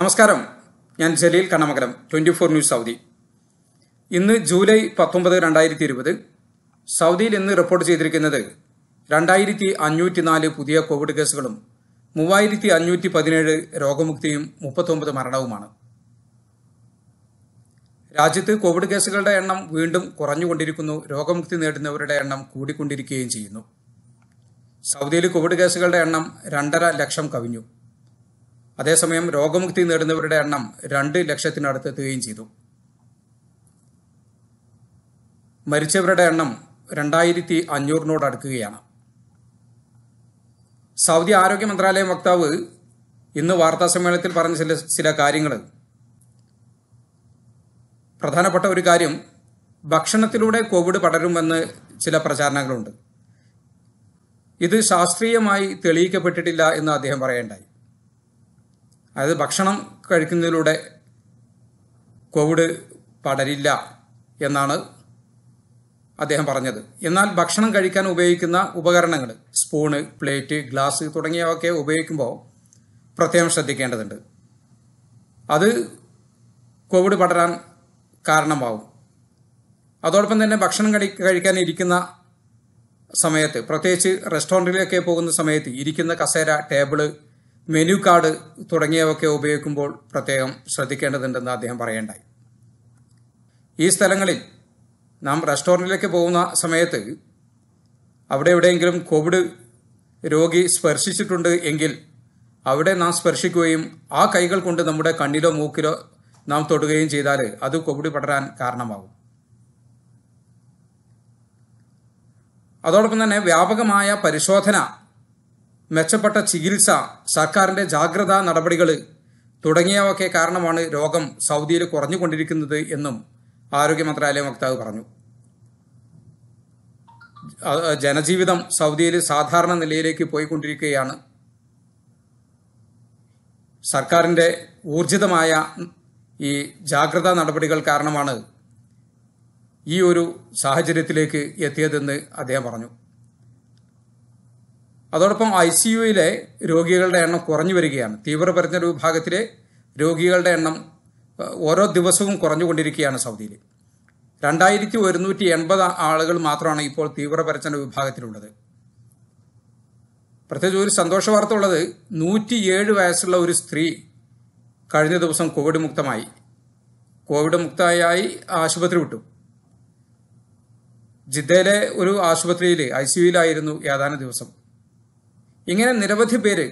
നമസ്കാരം ഞാൻ Jaleel Kannamakalam twenty four news Saudi ഇന്ന് ജൂലൈ പത്തൊമ്പത് രണ്ടായിരത്തി ഇരുപത് സൗദിയിൽ ഇന്ന് റിപ്പോർട്ട് ചെയ്തിരിക്കുന്നത് രണ്ടായിരത്തി അഞ്ഞൂറ്റി നാല് പുതിയ കോവിഡ് കേസുകളും മൂവായിരത്തി അഞ്ഞൂറ്റി പതിനേഴ് രോഗമുക്തിയും മുപ്പത്തൊമ്പത് മരണവുമാണ് രാജ്യത്ത് കോവിഡ് കേസുകളുടെ എണ്ണം വീണ്ടും കുറഞ്ഞുകൊണ്ടിരിക്കുന്നു രോഗമുക്തി നേടുന്നവരുടെ എണ്ണം കൂടിക്കൊണ്ടിരിക്കുകയും ചെയ്യുന്നു സൗദിയിൽ കോവിഡ് കേസുകളുടെ എണ്ണം രണ്ടര ലക്ഷം കവിഞ്ഞു അതേസമയം രോഗമുക്തി നേടുന്നവരുടെ എണ്ണം രണ്ട് ലക്ഷത്തിനടുത്തെത്തുകയും ചെയ്തു മരിച്ചവരുടെ എണ്ണം രണ്ടായിരത്തി അഞ്ഞൂറിനോട് അടുക്കുകയാണ് സൗദി ആരോഗ്യ മന്ത്രാലയം വക്താവ് ഇന്ന് വാർത്താ സമ്മേളനത്തിൽ പറഞ്ഞ ചില ചില കാര്യങ്ങൾ പ്രധാനപ്പെട്ട ഒരു കാര്യം ഭക്ഷണത്തിലൂടെ കോവിഡ് പടരുമെന്ന് ചില പ്രചാരണങ്ങളുണ്ട് ഇത് ശാസ്ത്രീയമായി തെളിയിക്കപ്പെട്ടിട്ടില്ല എന്ന് അദ്ദേഹം പറയേണ്ടായി അതായത് ഭക്ഷണം കഴിക്കുന്നതിലൂടെ കോവിഡ് പടരില്ല എന്നാണ് അദ്ദേഹം പറഞ്ഞത് എന്നാൽ ഭക്ഷണം കഴിക്കാൻ ഉപയോഗിക്കുന്ന ഉപകരണങ്ങൾ സ്പൂണ് പ്ലേറ്റ് ഗ്ലാസ് തുടങ്ങിയവയൊക്കെ ഉപയോഗിക്കുമ്പോൾ പ്രത്യേകം ശ്രദ്ധിക്കേണ്ടതുണ്ട് അത് കോവിഡ് പടരാൻ കാരണമാവും അതോടൊപ്പം തന്നെ ഭക്ഷണം കഴി കഴിക്കാൻ ഇരിക്കുന്ന സമയത്ത് പ്രത്യേകിച്ച് റെസ്റ്റോറൻറ്റിലൊക്കെ പോകുന്ന സമയത്ത് ഇരിക്കുന്ന കസേര ടേബിള് മെനു കാർഡ് തുടങ്ങിയവയൊക്കെ ഉപയോഗിക്കുമ്പോൾ പ്രത്യേകം ശ്രദ്ധിക്കേണ്ടതുണ്ടെന്ന് അദ്ദേഹം പറയേണ്ടായി ഈ സ്ഥലങ്ങളിൽ നാം റെസ്റ്റോറൻറ്റിലേക്ക് പോകുന്ന സമയത്ത് അവിടെ എവിടെയെങ്കിലും കോവിഡ് രോഗി സ്പർശിച്ചിട്ടുണ്ട് എങ്കിൽ അവിടെ നാം സ്പർശിക്കുകയും ആ കൈകൾ കൊണ്ട് നമ്മുടെ കണ്ണിലോ മൂക്കിലോ നാം തൊടുകയും ചെയ്താൽ അത് കോവിഡ് പടരാൻ കാരണമാകും അതോടൊപ്പം തന്നെ വ്യാപകമായ പരിശോധന മെച്ചപ്പെട്ട ചികിത്സ സർക്കാരിൻ്റെ ജാഗ്രതാ നടപടികൾ തുടങ്ങിയവയൊക്കെ കാരണമാണ് രോഗം സൗദിയിൽ കുറഞ്ഞുകൊണ്ടിരിക്കുന്നത് എന്നും ആരോഗ്യ മന്ത്രാലയം വക്താവ് പറഞ്ഞു ജനജീവിതം സൗദിയിൽ സാധാരണ നിലയിലേക്ക് പോയിക്കൊണ്ടിരിക്കുകയാണ് സർക്കാരിൻ്റെ ഊർജിതമായ ഈ ജാഗ്രതാ നടപടികൾ കാരണമാണ് ഈ ഒരു സാഹചര്യത്തിലേക്ക് എത്തിയതെന്ന് അദ്ദേഹം പറഞ്ഞു അതോടൊപ്പം ഐ സി യുയിലെ രോഗികളുടെ എണ്ണം കുറഞ്ഞു വരികയാണ് തീവ്രപരിചരണ വിഭാഗത്തിലെ രോഗികളുടെ എണ്ണം ഓരോ ദിവസവും കുറഞ്ഞുകൊണ്ടിരിക്കുകയാണ് സൗദിയിൽ രണ്ടായിരത്തി ഒരുന്നൂറ്റി എൺപത് ആളുകൾ മാത്രമാണ് ഇപ്പോൾ തീവ്രപരിചരണ വിഭാഗത്തിലുള്ളത് പ്രത്യേകിച്ച് ഒരു സന്തോഷ വാർത്ത ഉള്ളത് നൂറ്റിയേഴ് വയസ്സുള്ള ഒരു സ്ത്രീ കഴിഞ്ഞ ദിവസം കോവിഡ് മുക്തമായി കോവിഡ് മുക്തയായി ആശുപത്രി വിട്ടു ജിദ്ദയിലെ ഒരു ആശുപത്രിയിൽ ഐ യുയിലായിരുന്നു ഏതാനും ദിവസം ഇങ്ങനെ നിരവധി പേര്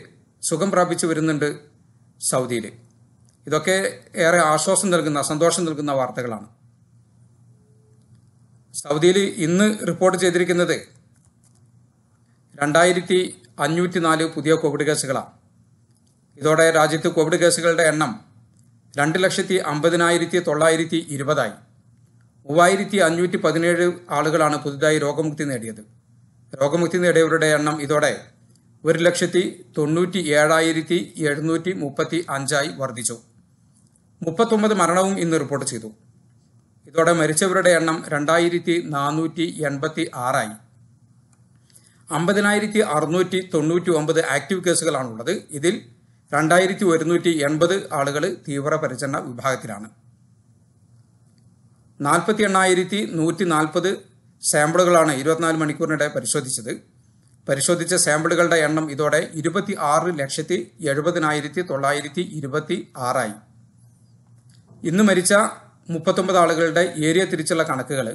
സുഖം പ്രാപിച്ചു വരുന്നുണ്ട് സൗദിയിൽ ഇതൊക്കെ ഏറെ ആശ്വാസം നൽകുന്ന സന്തോഷം നൽകുന്ന വാർത്തകളാണ് സൗദിയിൽ ഇന്ന് റിപ്പോർട്ട് ചെയ്തിരിക്കുന്നത് രണ്ടായിരത്തി അഞ്ഞൂറ്റി നാല് പുതിയ കോവിഡ് കേസുകളാണ് ഇതോടെ രാജ്യത്ത് കോവിഡ് കേസുകളുടെ എണ്ണം രണ്ട് ലക്ഷത്തി അമ്പതിനായിരത്തി തൊള്ളായിരത്തി ഇരുപതായി മൂവായിരത്തി അഞ്ഞൂറ്റി പതിനേഴ് ആളുകളാണ് പുതുതായി രോഗമുക്തി നേടിയത് രോഗമുക്തി നേടിയവരുടെ എണ്ണം ഇതോടെ ഒരു ലക്ഷത്തി തൊണ്ണൂറ്റി ഏഴായിരത്തി എഴുന്നൂറ്റി മുപ്പത്തി അഞ്ചായി വർദ്ധിച്ചു മുപ്പത്തൊമ്പത് മരണവും ഇന്ന് റിപ്പോർട്ട് ചെയ്തു ഇതോടെ മരിച്ചവരുടെ എണ്ണം രണ്ടായിരത്തി നാനൂറ്റി എൺപത്തി ആറായി അമ്പതിനായിരത്തി അറുന്നൂറ്റി തൊണ്ണൂറ്റി ഒമ്പത് ആക്റ്റീവ് കേസുകളാണുള്ളത് ഇതിൽ രണ്ടായിരത്തി ഒരുന്നൂറ്റി എൺപത് ആളുകൾ തീവ്രപരിചരണ വിഭാഗത്തിലാണ് നാൽപ്പത്തി എണ്ണായിരത്തി നൂറ്റി നാൽപ്പത് സാമ്പിളുകളാണ് ഇരുപത്തിനാല് മണിക്കൂറിനിടെ പരിശോധിച്ചത് പരിശോധിച്ച സാമ്പിളുകളുടെ എണ്ണം ഇതോടെ ഇരുപത്തി ആറ് ലക്ഷത്തി എഴുപതിനായിരത്തി തൊള്ളായിരത്തി ഇരുപത്തി ആറായി ഇന്ന് മരിച്ച മുപ്പത്തൊമ്പത് ആളുകളുടെ ഏരിയ തിരിച്ചുള്ള കണക്കുകൾ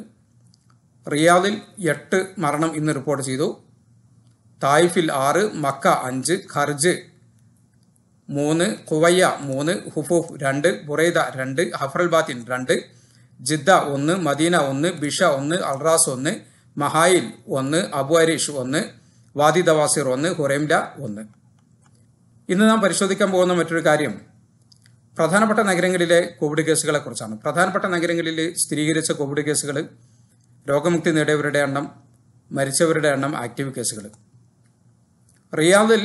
റിയാദിൽ എട്ട് മരണം ഇന്ന് റിപ്പോർട്ട് ചെയ്തു തായിഫിൽ ആറ് മക്ക അഞ്ച് ഖർജ് മൂന്ന് കുവയ്യ മൂന്ന് ഹുഫൂഫ് രണ്ട് ബുറൈദ രണ്ട് ഹഫ്രൽബാത്തിൻ രണ്ട് ജിദ്ദ ഒന്ന് മദീന ഒന്ന് ബിഷ ഒന്ന് അൽറാസ് ഒന്ന് മഹായിൽ ഒന്ന് അബു അരീഷ് ഒന്ന് വാദി ദവാസിർ ഒന്ന് ഹുറേംല ഒന്ന് ഇന്ന് നാം പരിശോധിക്കാൻ പോകുന്ന മറ്റൊരു കാര്യം പ്രധാനപ്പെട്ട നഗരങ്ങളിലെ കോവിഡ് കേസുകളെ കുറിച്ചാണ് പ്രധാനപ്പെട്ട നഗരങ്ങളിൽ സ്ഥിരീകരിച്ച കോവിഡ് കേസുകൾ രോഗമുക്തി നേടിയവരുടെ എണ്ണം മരിച്ചവരുടെ എണ്ണം ആക്റ്റീവ് കേസുകൾ റിയാദിൽ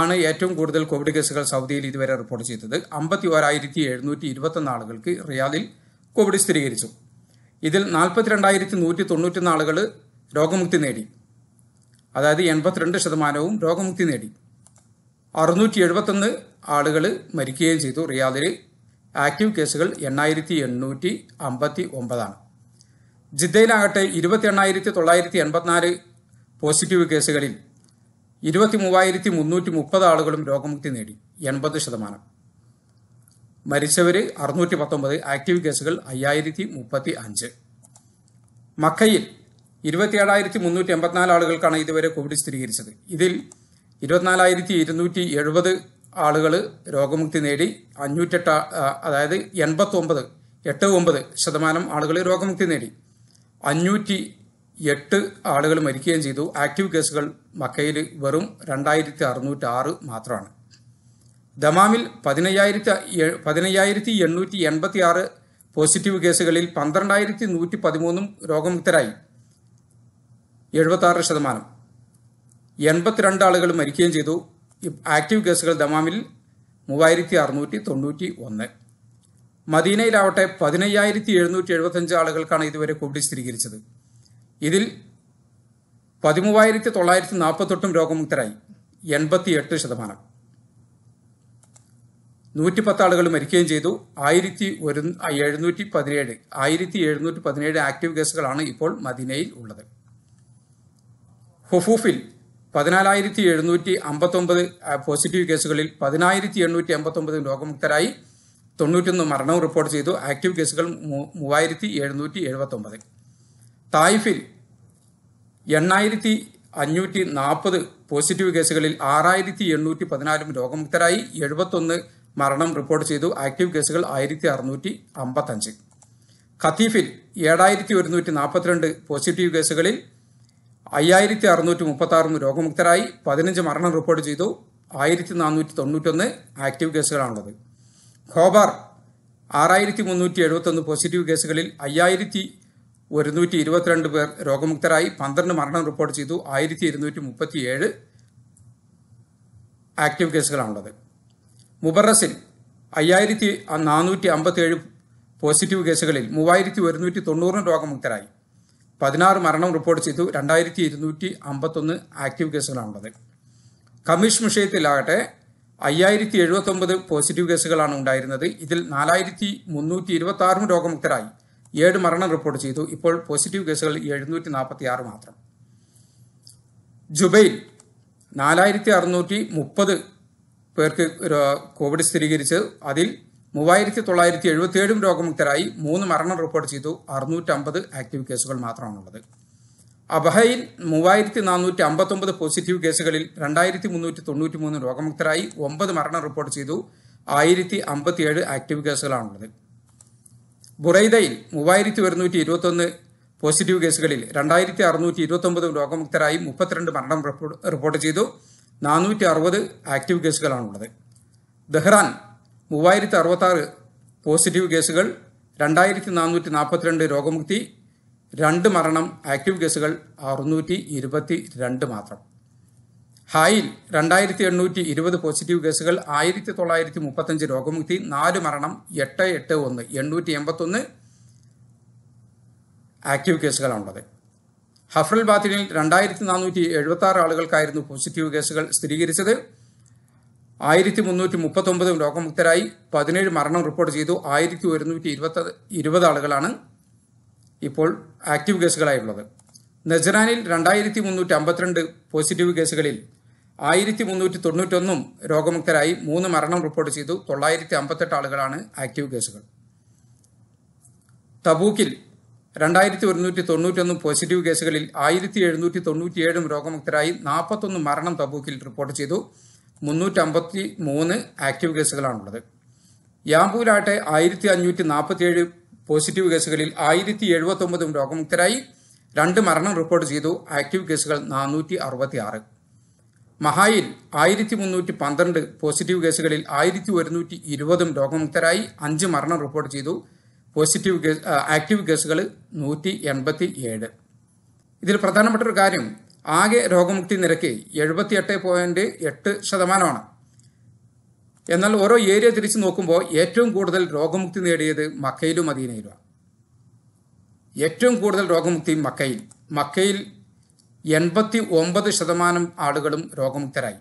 ആണ് ഏറ്റവും കൂടുതൽ കോവിഡ് കേസുകൾ സൗദിയിൽ ഇതുവരെ റിപ്പോർട്ട് ചെയ്തത് അമ്പത്തി ഓരായിരത്തി എഴുന്നൂറ്റി ഇരുപത്തൊന്ന് ആളുകൾക്ക് റിയാദിൽ കോവിഡ് സ്ഥിരീകരിച്ചു ഇതിൽ നാൽപ്പത്തിരണ്ടായിരത്തി നൂറ്റി തൊണ്ണൂറ്റി ആളുകൾ രോഗമുക്തി നേടി അതായത് എൺപത്തിരണ്ട് ശതമാനവും രോഗമുക്തി നേടി അറുന്നൂറ്റി എഴുപത്തൊന്ന് ആളുകൾ മരിക്കുകയും ചെയ്തു റിയാദിൽ ആക്റ്റീവ് കേസുകൾ എണ്ണായിരത്തി എണ്ണൂറ്റി അമ്പത്തി ഒമ്പതാണ് ജിദ്ദയിലാകട്ടെ ഇരുപത്തി എണ്ണായിരത്തി തൊള്ളായിരത്തി എൺപത്തിനാല് പോസിറ്റീവ് കേസുകളിൽ ഇരുപത്തി മൂവായിരത്തി മുന്നൂറ്റി മുപ്പത് ആളുകളും രോഗമുക്തി നേടി എൺപത് ശതമാനം മരിച്ചവർ അറുന്നൂറ്റി പത്തൊമ്പത് ആക്റ്റീവ് കേസുകൾ അയ്യായിരത്തി മുപ്പത്തി അഞ്ച് മക്കയിൽ ഇരുപത്തിയേഴായിരത്തി മുന്നൂറ്റി എൺപത്തിനാല് ആളുകൾക്കാണ് ഇതുവരെ കോവിഡ് സ്ഥിരീകരിച്ചത് ഇതിൽ ഇരുപത്തിനാലായിരത്തി ഇരുന്നൂറ്റി എഴുപത് ആളുകൾ രോഗമുക്തി നേടി അഞ്ഞൂറ്റെട്ട് അതായത് എൺപത്തൊമ്പത് എട്ട് ഒമ്പത് ശതമാനം ആളുകൾ രോഗമുക്തി നേടി അഞ്ഞൂറ്റി എട്ട് ആളുകൾ മരിക്കുകയും ചെയ്തു ആക്റ്റീവ് കേസുകൾ മക്കയിൽ വെറും രണ്ടായിരത്തി അറുന്നൂറ്റി ആറ് മാത്രമാണ് ദമാമിൽ പതിനയ്യായിരത്തി പതിനയ്യായിരത്തി എണ്ണൂറ്റി എൺപത്തി ആറ് പോസിറ്റീവ് കേസുകളിൽ പന്ത്രണ്ടായിരത്തി നൂറ്റി പതിമൂന്നും രോഗമുക്തരായി എഴുപത്തി ആറ് ശതമാനം എൺപത്തിരണ്ട് ആളുകൾ മരിക്കുകയും ചെയ്തു ആക്റ്റീവ് കേസുകൾ ദമാമിൽ മൂവായിരത്തി അറുന്നൂറ്റി തൊണ്ണൂറ്റി ഒന്ന് മദീനയിലാവട്ടെ പതിനയ്യായിരത്തി എഴുന്നൂറ്റി എഴുപത്തഞ്ച് ആളുകൾക്കാണ് ഇതുവരെ കോവിഡ് സ്ഥിരീകരിച്ചത് ഇതിൽ പതിമൂവായിരത്തി തൊള്ളായിരത്തി നാൽപ്പത്തെട്ടും രോഗമുക്തരായി എൺപത്തി എട്ട് ശതമാനം നൂറ്റി പത്ത് ആളുകൾ മരിക്കുകയും ചെയ്തു ആയിരത്തി ഒരു എഴുന്നൂറ്റി പതിനേഴ് ആയിരത്തി എഴുന്നൂറ്റി പതിനേഴ് ആക്റ്റീവ് കേസുകളാണ് ഇപ്പോൾ മദീനയിൽ ഉള്ളത് ഹുഫൂഫിൽ പതിനാലായിരത്തി എഴുന്നൂറ്റി അമ്പത്തൊമ്പത് പോസിറ്റീവ് കേസുകളിൽ പതിനായിരത്തി എണ്ണൂറ്റി അമ്പത്തൊമ്പത് രോഗമുക്തരായി തൊണ്ണൂറ്റൊന്ന് മരണവും റിപ്പോർട്ട് ചെയ്തു ആക്റ്റീവ് കേസുകൾ മൂവായിരത്തി എഴുന്നൂറ്റി എഴുപത്തൊമ്പത് തായ്ഫിൽ എണ്ണായിരത്തി അഞ്ഞൂറ്റി നാൽപ്പത് പോസിറ്റീവ് കേസുകളിൽ ആറായിരത്തി എണ്ണൂറ്റി പതിനാലും രോഗമുക്തരായി എഴുപത്തൊന്ന് മരണം റിപ്പോർട്ട് ചെയ്തു ആക്റ്റീവ് കേസുകൾ ആയിരത്തി അറുന്നൂറ്റി അമ്പത്തഞ്ച് ഖത്തീഫിൽ ഏഴായിരത്തി ഒരുന്നൂറ്റി നാൽപ്പത്തിരണ്ട് പോസിറ്റീവ് കേസുകളിൽ അയ്യായിരത്തി അറുന്നൂറ്റി മുപ്പത്തി ആറ് രോഗമുക്തരായി പതിനഞ്ച് മരണം റിപ്പോർട്ട് ചെയ്തു ആയിരത്തി നാനൂറ്റി തൊണ്ണൂറ്റൊന്ന് ആക്റ്റീവ് കേസുകളാണുള്ളത് ഖോബാർ ആറായിരത്തി മുന്നൂറ്റി എഴുപത്തൊന്ന് പോസിറ്റീവ് കേസുകളിൽ അയ്യായിരത്തി ഒരുന്നൂറ്റി ഇരുപത്തിരണ്ട് പേർ രോഗമുക്തരായി പന്ത്രണ്ട് മരണം റിപ്പോർട്ട് ചെയ്തു ആയിരത്തി ഇരുന്നൂറ്റി മുപ്പത്തി ഏഴ് ആക്റ്റീവ് കേസുകളാണുള്ളത് മുബറസിൽ അയ്യായിരത്തി നാനൂറ്റി അമ്പത്തി ഏഴ് പോസിറ്റീവ് കേസുകളിൽ മൂവായിരത്തി ഒരുന്നൂറ്റി തൊണ്ണൂറിന് രോഗമുക്തരായി പതിനാറ് മരണം റിപ്പോർട്ട് ചെയ്തു രണ്ടായിരത്തി ഇരുന്നൂറ്റി അമ്പത്തൊന്ന് ആക്റ്റീവ് കേസുകളാണുള്ളത് കമ്മീഷൻ വിഷയത്തിലാകട്ടെ അയ്യായിരത്തി എഴുപത്തി ഒമ്പത് പോസിറ്റീവ് കേസുകളാണ് ഉണ്ടായിരുന്നത് ഇതിൽ നാലായിരത്തി മുന്നൂറ്റി ഇരുപത്തി ആറും രോഗമുക്തരായി ഏഴ് മരണം റിപ്പോർട്ട് ചെയ്തു ഇപ്പോൾ പോസിറ്റീവ് കേസുകൾ എഴുന്നൂറ്റി നാൽപ്പത്തി ആറ് മാത്രം ജുബൈൽ നാലായിരത്തി അറുന്നൂറ്റി മുപ്പത് പേർക്ക് കോവിഡ് സ്ഥിരീകരിച്ച് അതിൽ മൂവായിരത്തി തൊള്ളായിരത്തി എഴുപത്തിയേഴും രോഗമുക്തരായി മൂന്ന് മരണം റിപ്പോർട്ട് ചെയ്തു അറുന്നൂറ്റമ്പത് ആക്റ്റീവ് കേസുകൾ മാത്രമാണുള്ളത് അബഹയിൽ മൂവായിരത്തി നാനൂറ്റി അമ്പത്തൊമ്പത് പോസിറ്റീവ് കേസുകളിൽ രണ്ടായിരത്തി മുന്നൂറ്റി തൊണ്ണൂറ്റി മൂന്ന് രോഗമുക്തരായി ഒമ്പത് മരണം റിപ്പോർട്ട് ചെയ്തു ആയിരത്തി അമ്പത്തിയേഴ് ആക്റ്റീവ് കേസുകളാണുള്ളത് ബുറൈദയിൽ മൂവായിരത്തി ഒരുന്നൂറ്റി ഇരുപത്തൊന്ന് പോസിറ്റീവ് കേസുകളിൽ രണ്ടായിരത്തി അറുന്നൂറ്റി ഇരുപത്തൊമ്പത് രോഗമുക്തരായി മുപ്പത്തിരണ്ട് മരണം റിപ്പോർട്ട് ചെയ്തു നാനൂറ്റി അറുപത് ആക്റ്റീവ് കേസുകളാണുള്ളത് ദഹ്റാൻ മൂവായിരത്തി അറുപത്താറ് പോസിറ്റീവ് കേസുകൾ രണ്ടായിരത്തി നാനൂറ്റി നാൽപ്പത്തിരണ്ട് രോഗമുക്തി രണ്ട് മരണം ആക്റ്റീവ് കേസുകൾ അറുന്നൂറ്റി ഇരുപത്തി രണ്ട് മാത്രം ഹായിൽ രണ്ടായിരത്തി എണ്ണൂറ്റി ഇരുപത് പോസിറ്റീവ് കേസുകൾ ആയിരത്തി തൊള്ളായിരത്തി മുപ്പത്തഞ്ച് രോഗമുക്തി നാല് മരണം എട്ട് എട്ട് ഒന്ന് എണ്ണൂറ്റി എൺപത്തൊന്ന് ആക്റ്റീവ് കേസുകളാണുള്ളത് ഹഫ്രൽ ബാത്തിനിൽ രണ്ടായിരത്തി നാനൂറ്റി എഴുപത്തി ആറ് ആളുകൾക്കായിരുന്നു പോസിറ്റീവ് കേസുകൾ സ്ഥിരീകരിച്ചത് ആയിരത്തി മുന്നൂറ്റി മുപ്പത്തി മുപ്പത്തൊമ്പത് രോഗമുക്തരായി പതിനേഴ് മരണം റിപ്പോർട്ട് ചെയ്തു ആയിരത്തി ഒരുന്നൂറ്റി ഇരുപത്തി ഇരുപത് ആളുകളാണ് ഇപ്പോൾ ആക്റ്റീവ് കേസുകളായുള്ളത് നെജറാനിൽ രണ്ടായിരത്തി മുന്നൂറ്റി അമ്പത്തിരണ്ട് പോസിറ്റീവ് കേസുകളിൽ ആയിരത്തി മുന്നൂറ്റി തൊണ്ണൂറ്റൊന്നും രോഗമുക്തരായി മൂന്ന് മരണം റിപ്പോർട്ട് ചെയ്തു തൊള്ളായിരത്തി അമ്പത്തെട്ട് ആളുകളാണ് ആക്റ്റീവ് കേസുകൾ തബൂക്കിൽ രണ്ടായിരത്തി ഒരുന്നൂറ്റി തൊണ്ണൂറ്റൊന്നും പോസിറ്റീവ് കേസുകളിൽ ആയിരത്തി എഴുന്നൂറ്റി തൊണ്ണൂറ്റിയേഴും രോഗമുക്തരായി നാൽപ്പത്തൊന്ന് മരണം തബൂക്കിൽ റിപ്പോർട്ട് ചെയ്തു മുന്നൂറ്റമ്പത്തി മൂന്ന് ആക്റ്റീവ് കേസുകളാണുള്ളത് യാമ്പൂരാട്ടെ ആയിരത്തി അഞ്ഞൂറ്റി നാൽപ്പത്തി ഏഴ് പോസിറ്റീവ് കേസുകളിൽ ആയിരത്തി എഴുപത്തൊമ്പതും രോഗമുക്തരായി രണ്ട് മരണം റിപ്പോർട്ട് ചെയ്തു ആക്റ്റീവ് കേസുകൾ നാനൂറ്റി അറുപത്തി ആറ് മഹായിൽ ആയിരത്തി മുന്നൂറ്റി പന്ത്രണ്ട് പോസിറ്റീവ് കേസുകളിൽ ആയിരത്തി ഒരുന്നൂറ്റി ഇരുപതും രോഗമുക്തരായി അഞ്ച് മരണം റിപ്പോർട്ട് ചെയ്തു പോസിറ്റീവ് കേസ് ആക്റ്റീവ് കേസുകൾ നൂറ്റി എൺപത്തി ഏഴ് ഇതിൽ പ്രധാനപ്പെട്ട ഒരു കാര്യം ആകെ രോഗമുക്തി നിരക്ക് എഴുപത്തിയെട്ട് പോയിന്റ് എട്ട് ശതമാനമാണ് എന്നാൽ ഓരോ ഏരിയ തിരിച്ചു നോക്കുമ്പോൾ ഏറ്റവും കൂടുതൽ രോഗമുക്തി നേടിയത് മക്കയിലും മദീനയിലുമാണ് ഏറ്റവും കൂടുതൽ രോഗമുക്തി മക്കയിൽ മക്കയിൽ എൺപത്തി ഒമ്പത് ശതമാനം ആളുകളും രോഗമുക്തരായി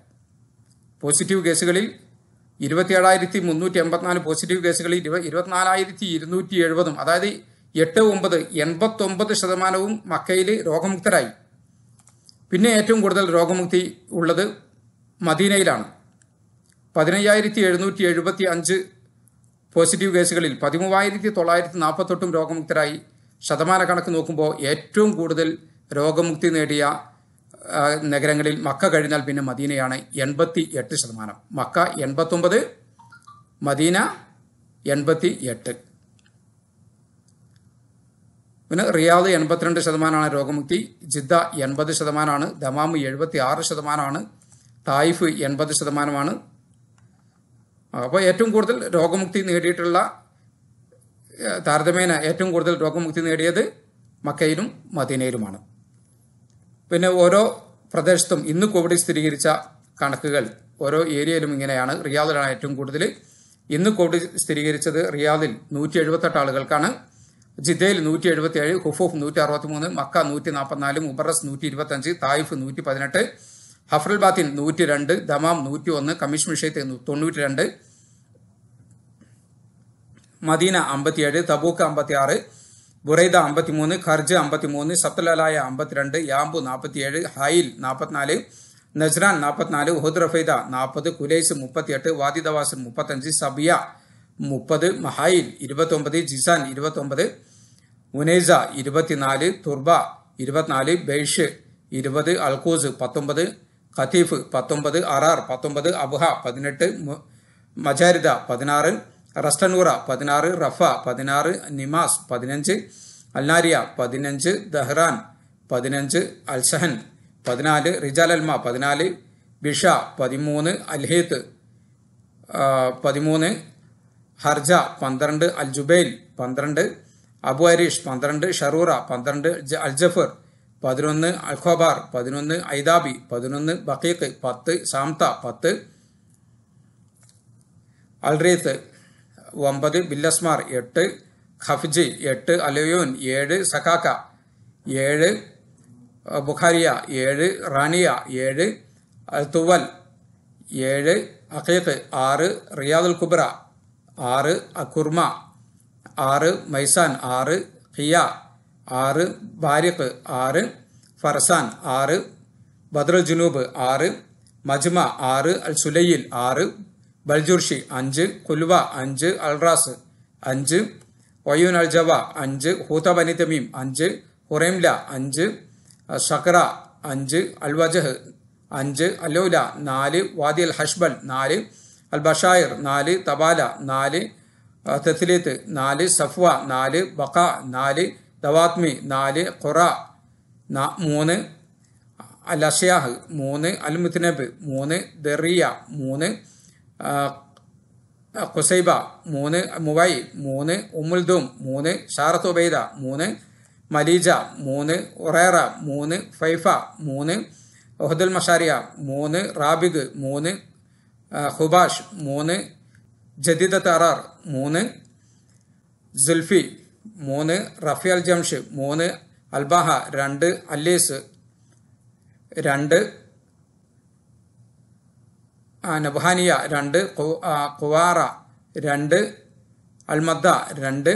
പോസിറ്റീവ് കേസുകളിൽ ഇരുപത്തിയേഴായിരത്തി മുന്നൂറ്റി എൺപത്തിനാല് പോസിറ്റീവ് കേസുകളിൽ ഇരുപ ഇരുപത്തിനാലായിരത്തി ഇരുന്നൂറ്റി എഴുപതും അതായത് എട്ട് ഒമ്പത് എൺപത്തൊമ്പത് ശതമാനവും മക്കയിൽ രോഗമുക്തരായി പിന്നെ ഏറ്റവും കൂടുതൽ രോഗമുക്തി ഉള്ളത് മദീനയിലാണ് പതിനയ്യായിരത്തി എഴുന്നൂറ്റി എഴുപത്തി അഞ്ച് പോസിറ്റീവ് കേസുകളിൽ പതിമൂവായിരത്തി തൊള്ളായിരത്തി നാൽപ്പത്തെട്ടും രോഗമുക്തരായി ശതമാന കണക്ക് നോക്കുമ്പോൾ ഏറ്റവും കൂടുതൽ രോഗമുക്തി നേടിയ നഗരങ്ങളിൽ മക്ക കഴിഞ്ഞാൽ പിന്നെ മദീനയാണ് എൺപത്തി എട്ട് ശതമാനം മക്ക എൺപത്തൊമ്പത് മദീന എൺപത്തി എട്ട് പിന്നെ റിയാദ് എൺപത്തിരണ്ട് ശതമാനമാണ് രോഗമുക്തി ജിദ്ദ എൺപത് ശതമാനമാണ് ദമാമ് എഴുപത്തി ആറ് ശതമാനമാണ് തായിഫ് എൺപത് ശതമാനമാണ് അപ്പോൾ ഏറ്റവും കൂടുതൽ രോഗമുക്തി നേടിയിട്ടുള്ള താരതമ്യേന ഏറ്റവും കൂടുതൽ രോഗമുക്തി നേടിയത് മക്കയിലും മദീനയിലുമാണ് പിന്നെ ഓരോ പ്രദേശത്തും ഇന്ന് കോവിഡ് സ്ഥിരീകരിച്ച കണക്കുകൾ ഓരോ ഏരിയയിലും ഇങ്ങനെയാണ് റിയാദിലാണ് ഏറ്റവും കൂടുതൽ ഇന്ന് കോവിഡ് സ്ഥിരീകരിച്ചത് റിയാദിൽ നൂറ്റി എഴുപത്തെട്ട് ആളുകൾക്കാണ് ജിദ്ദയിൽ നൂറ്റി എഴുപത്തി ഏഴ് ഹുഫൂഫ് നൂറ്റി അറുപത്തി മൂന്ന് മക്ക നൂറ്റി നാൽപ്പത്തിനാല് മുബറസ് നൂറ്റി ഇരുപത്തഞ്ച് തായിഫ് നൂറ്റി പതിനെട്ട് ഹഫ്രൽ ബാത്തിൻ നൂറ്റി രണ്ട് ദമാം നൂറ്റി ഒന്ന് കമ്മീഷൻ വിഷയത്ത് തൊണ്ണൂറ്റി രണ്ട് മദീന അമ്പത്തിയേഴ് തബൂക്ക് അമ്പത്തിയാറ് ബുറൈദ അമ്പത്തിമൂന്ന് ഖർജ് അമ്പത്തിമൂന്ന് സത്തലായ അമ്പത്തിരണ്ട് യാംബു നാൽപ്പത്തിയേഴ് ഹായിൽ നാൽപ്പത്തിനാല് നജ്രാൻ നാൽപ്പത്തിനാല് ഹുദ് റഫൈദ നാൽപ്പത് കുലൈസ് മുപ്പത്തിയെട്ട് വാദിദവാസ് മുപ്പത്തഞ്ച് സബിയ മുപ്പത് മഹായിൽ ഇരുപത്തൊമ്പത് ജിസാൻ ഇരുപത്തൊമ്പത് ഉനൈസ ഇരുപത്തിനാല് തുർബ ഇരുപത്തിനാല് ബെയ്ഷ് ഇരുപത് അൽക്കൂസ് പത്തൊമ്പത് ഖത്തീഫ് പത്തൊമ്പത് അറാർ പത്തൊമ്പത് അബുഹ പതിനെട്ട് മജാരിദ പതിനാറ് റസ്റ്റനൂറ പതിനാറ് റഫ പതിനാറ് നിമാസ് പതിനഞ്ച് അൽനാരിയ പതിനഞ്ച് ദഹ്റാൻ പതിനഞ്ച് അൽസഹൻ പതിനാല് റിജാലൽമ പതിനാല് ബിഷ പതിമൂന്ന് അൽഹേത്ത് പതിമൂന്ന് ഹർജ പന്ത്രണ്ട് അൽ ജുബൈൽ പന്ത്രണ്ട് അബു അരീഷ് പന്ത്രണ്ട് ഷറൂറ പന്ത്രണ്ട് അൽ ജഫർ പതിനൊന്ന് അൽഖബാർ പതിനൊന്ന് ഐദാബി പതിനൊന്ന് ബക്കീഖ് പത്ത് സാംത പത്ത് അൽറീത്ത് ഒമ്പത് ബില്ലസ്മാർ എട്ട് ഖഫ്ജി എട്ട് അലയോൻ ഏഴ് സഖാക്ക ഏഴ് ബുഖാരിയ ഏഴ് റാനിയ ഏഴ് തുവൽ ഏഴ് അഖീഖ് ആറ് റിയാദുൽ കുബ്ര ആറ് അക്കുർമ ആറ് മൈസാൻ ആറ് ഹിയ ആറ് ബാരിഖ് ആറ് ഫർസാൻ ആറ് ബദ്രൽ ജുനൂബ് ആറ് മജ്മ ആറ് അൽ സുലയിൽ ആറ് ബൽജുർഷി അഞ്ച് കുൽവ അഞ്ച് അൽറാസ് അഞ്ച് വയൂൻ അൽ ജവ അഞ്ച് ഹൂത ബനി തമീം അഞ്ച് ഹുറൈംല അഞ്ച് സക്ര അഞ്ച് അൽ വജഹ് അഞ്ച് അലോല നാല് വാദി അൽ ഹഷ്ബൽ നാല് അൽ ബഷായിർ നാല് തബാല നാല് തെത്തിലീത്ത് നാല് സഫ്വ നാല് ബക്ക നാല് ദവാത്മി നാല് ഖുറ മൂന്ന് അൽ അഷയാഹ് മൂന്ന് അൽ മുത്തനബ് മൂന്ന് ദറിയ മൂന്ന് കുസൈബ മൂന്ന് മുവൈ മൂന്ന് ഉമ്മുൽദും മൂന്ന് ഷാറത്ത് ഉബൈദ മൂന്ന് മലീജ മൂന്ന് ഒറേറ മൂന്ന് ഫൈഫ മൂന്ന് ഒഹദുൽ മഷാരിയ മൂന്ന് റാബിഗ് മൂന്ന് ഹുബാഷ് മൂന്ന് ജദീദ തറാർ മൂന്ന് സുൽഫി മൂന്ന് റഫിയൽ ജംഷ് മൂന്ന് അൽബാഹ രണ്ട് അല്ലീസ് രണ്ട് നബാനിയ രണ്ട് കുവാറ രണ്ട് അൽമദ്ദ രണ്ട്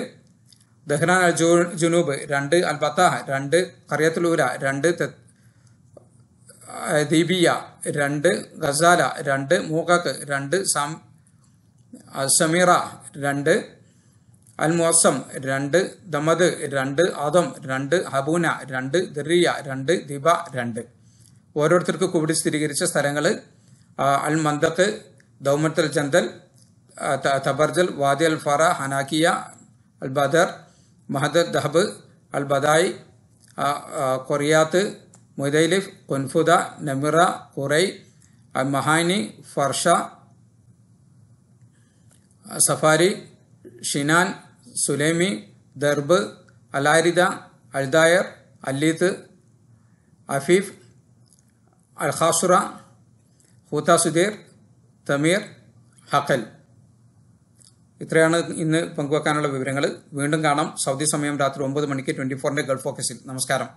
ദഹ്റാൻ അൽ ജുനൂബ് രണ്ട് അൽബത്താഹ രണ്ട് കറിയത്തുലൂര രണ്ട് ദീപിയ രണ്ട് ഗസാല രണ്ട് മൂഖക്ക് രണ്ട് സം സമീറ രണ്ട് അൽമോസം രണ്ട് ദമദ് രണ്ട് ആദം രണ്ട് ഹബൂന രണ്ട് ദിറിയ രണ്ട് ദിബ രണ്ട് ഓരോരുത്തർക്ക് കോവിഡ് സ്ഥിരീകരിച്ച സ്ഥലങ്ങൾ Al Mandaq Dumat al Jandal Tabarjal Wadi Al Fara Hanakiyah Al Badr Mahd Dhahab Al Badaya Qurayyat Muthaylif Qunfudhah Namirah Khurais Mahani Farsha Safari Shinan Sulaimi Darb Al Aridah Al Dayer Al Lith Afif Al Hasura Hawtat Sudair Thamir Haql ഇത്രയാണ് ഇന്ന് പങ്കുവെക്കാനുള്ള വിവരങ്ങൾ വീണ്ടും കാണാം Saudi സമയം രാത്രി ഒമ്പത് മണിക്ക് twenty ഫോറിൻ്റെ ഗൾഫ് ഓഫീസിൽ നമസ്കാരം